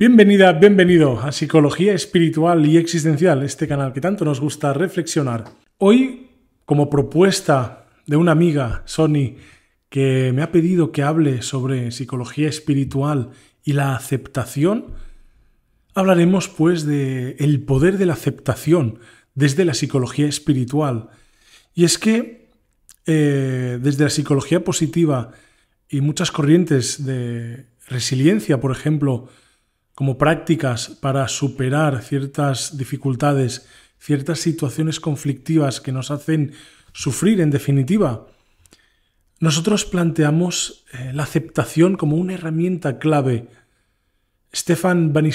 Bienvenida, bienvenido a Psicología Espiritual y Existencial, este canal que tanto nos gusta reflexionar. Hoy, como propuesta de una amiga, Sony, que me ha pedido que hable sobre psicología espiritual y la aceptación, hablaremos pues de el poder de la aceptación desde la psicología espiritual. Y es que eh, desde la psicología positiva y muchas corrientes de resiliencia, por ejemplo, como prácticas para superar ciertas dificultades, ciertas situaciones conflictivas que nos hacen sufrir en definitiva. Nosotros planteamos eh, la aceptación como una herramienta clave. Stefan Van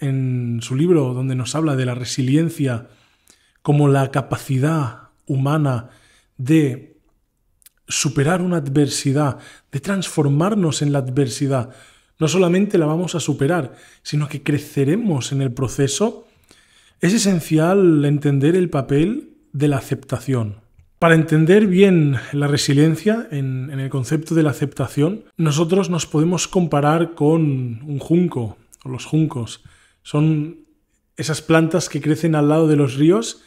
en su libro donde nos habla de la resiliencia como la capacidad humana de superar una adversidad, de transformarnos en la adversidad, no solamente la vamos a superar, sino que creceremos en el proceso, es esencial entender el papel de la aceptación. Para entender bien la resiliencia en, el concepto de la aceptación, nosotros nos podemos comparar con un junco o los juncos. Son esas plantas que crecen al lado de los ríos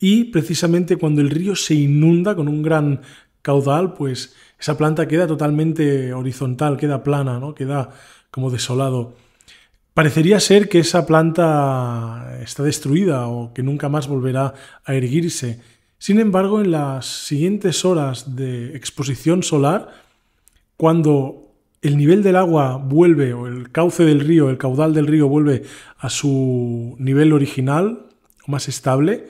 y precisamente cuando el río se inunda con un gran caudal, pues esa planta queda totalmente horizontal, queda plana, ¿no? queda como desolado. Parecería ser que esa planta está destruida o que nunca más volverá a erguirse. Sin embargo, en las siguientes horas de exposición solar, cuando el nivel del agua vuelve, o el cauce del río, el caudal del río vuelve a su nivel original, o más estable,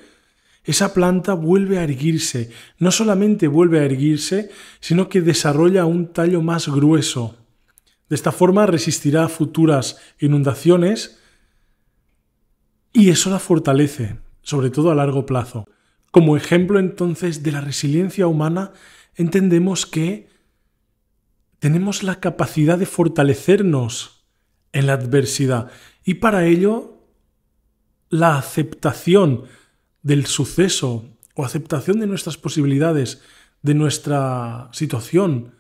esa planta vuelve a erguirse. No solamente vuelve a erguirse, sino que desarrolla un tallo más grueso. De esta forma resistirá futuras inundaciones y eso la fortalece, sobre todo a largo plazo. Como ejemplo entonces de la resiliencia humana, entendemos que tenemos la capacidad de fortalecernos en la adversidad y para ello la aceptación del suceso o aceptación de nuestras posibilidades, de nuestra situación,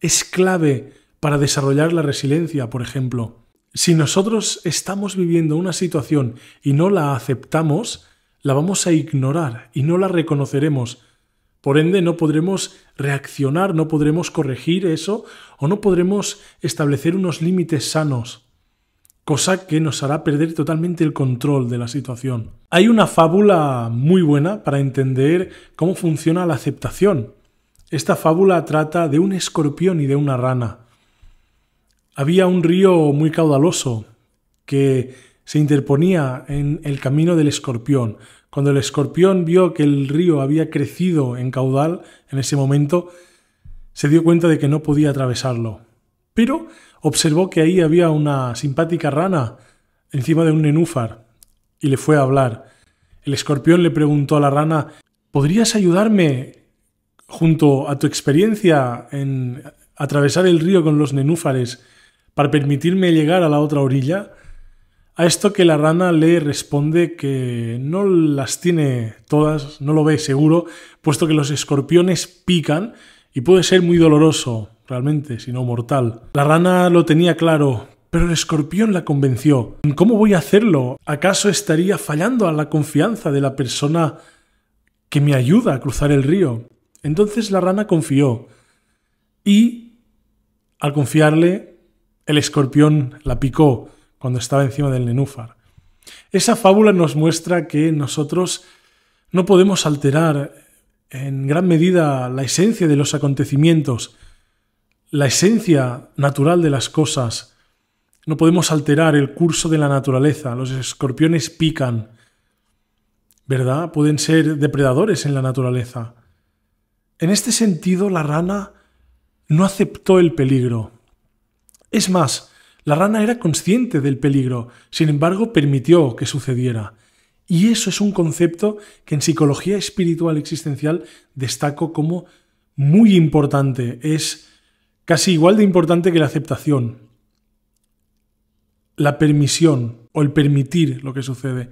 es clave para desarrollar la resiliencia, por ejemplo. Si nosotros estamos viviendo una situación y no la aceptamos, la vamos a ignorar y no la reconoceremos. Por ende, no podremos reaccionar, no podremos corregir eso o no podremos establecer unos límites sanos cosa que nos hará perder totalmente el control de la situación. Hay una fábula muy buena para entender cómo funciona la aceptación. Esta fábula trata de un escorpión y de una rana. Había un río muy caudaloso que se interponía en el camino del escorpión. Cuando el escorpión vio que el río había crecido en caudal en ese momento, se dio cuenta de que no podía atravesarlo. Pero observó que ahí había una simpática rana encima de un nenúfar y le fue a hablar. El escorpión le preguntó a la rana, ¿podrías ayudarme junto a tu experiencia en atravesar el río con los nenúfares para permitirme llegar a la otra orilla? A esto que la rana le responde que no las tiene todas, no lo ve seguro, puesto que los escorpiones pican y puede ser muy doloroso realmente, sino mortal. La rana lo tenía claro, pero el escorpión la convenció. ¿Cómo voy a hacerlo? ¿Acaso estaría fallando a la confianza de la persona que me ayuda a cruzar el río? Entonces la rana confió y, al confiarle, el escorpión la picó cuando estaba encima del nenúfar. Esa fábula nos muestra que nosotros no podemos alterar en gran medida la esencia de los acontecimientos, la esencia natural de las cosas. No podemos alterar el curso de la naturaleza. Los escorpiones pican, ¿verdad? Pueden ser depredadores en la naturaleza. En este sentido, la rana no aceptó el peligro. Es más, la rana era consciente del peligro, sin embargo permitió que sucediera. Y eso es un concepto que en psicología espiritual existencial destaco como muy importante. Es Casi igual de importante que la aceptación, la permisión o el permitir lo que sucede.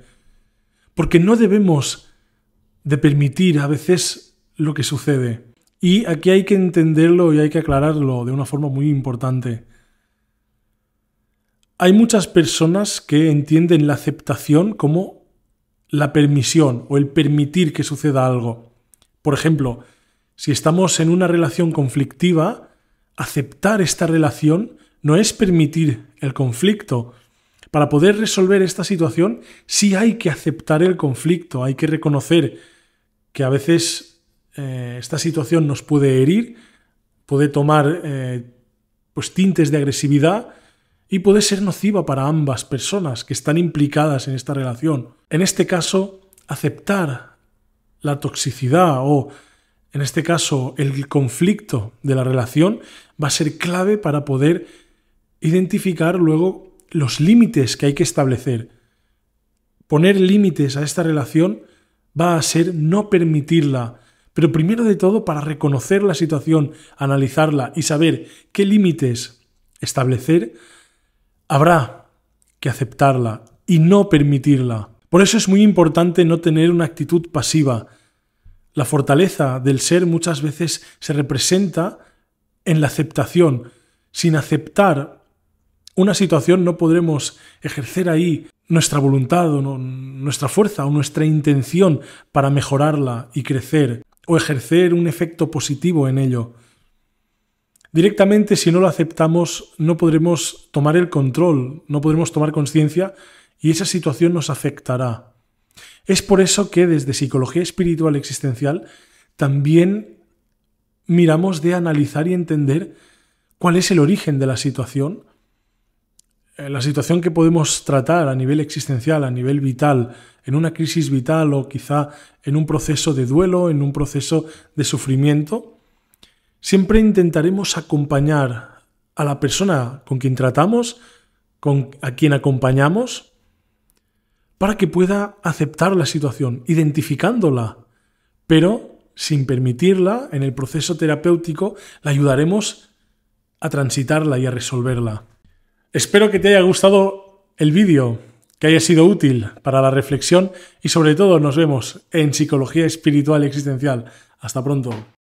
Porque no debemos de permitir a veces lo que sucede. Y aquí hay que entenderlo y hay que aclararlo de una forma muy importante. Hay muchas personas que entienden la aceptación como la permisión o el permitir que suceda algo. Por ejemplo, si estamos en una relación conflictiva, aceptar esta relación no es permitir el conflicto. Para poder resolver esta situación, sí hay que aceptar el conflicto, hay que reconocer que a veces eh, esta situación nos puede herir, puede tomar eh, pues tintes de agresividad y puede ser nociva para ambas personas que están implicadas en esta relación. En este caso, aceptar la toxicidad o en este caso el conflicto de la relación, va a ser clave para poder identificar luego los límites que hay que establecer. Poner límites a esta relación va a ser no permitirla, pero primero de todo para reconocer la situación, analizarla y saber qué límites establecer, habrá que aceptarla y no permitirla. Por eso es muy importante no tener una actitud pasiva, la fortaleza del ser muchas veces se representa en la aceptación. Sin aceptar una situación no podremos ejercer ahí nuestra voluntad o nuestra fuerza o nuestra intención para mejorarla y crecer o ejercer un efecto positivo en ello. Directamente si no lo aceptamos no podremos tomar el control, no podremos tomar conciencia y esa situación nos afectará. Es por eso que desde psicología espiritual existencial también miramos de analizar y entender cuál es el origen de la situación, eh, la situación que podemos tratar a nivel existencial, a nivel vital, en una crisis vital o quizá en un proceso de duelo, en un proceso de sufrimiento, siempre intentaremos acompañar a la persona con quien tratamos, con a quien acompañamos, para que pueda aceptar la situación, identificándola, pero sin permitirla, en el proceso terapéutico, la ayudaremos a transitarla y a resolverla. Espero que te haya gustado el vídeo, que haya sido útil para la reflexión y sobre todo nos vemos en Psicología Espiritual Existencial. Hasta pronto.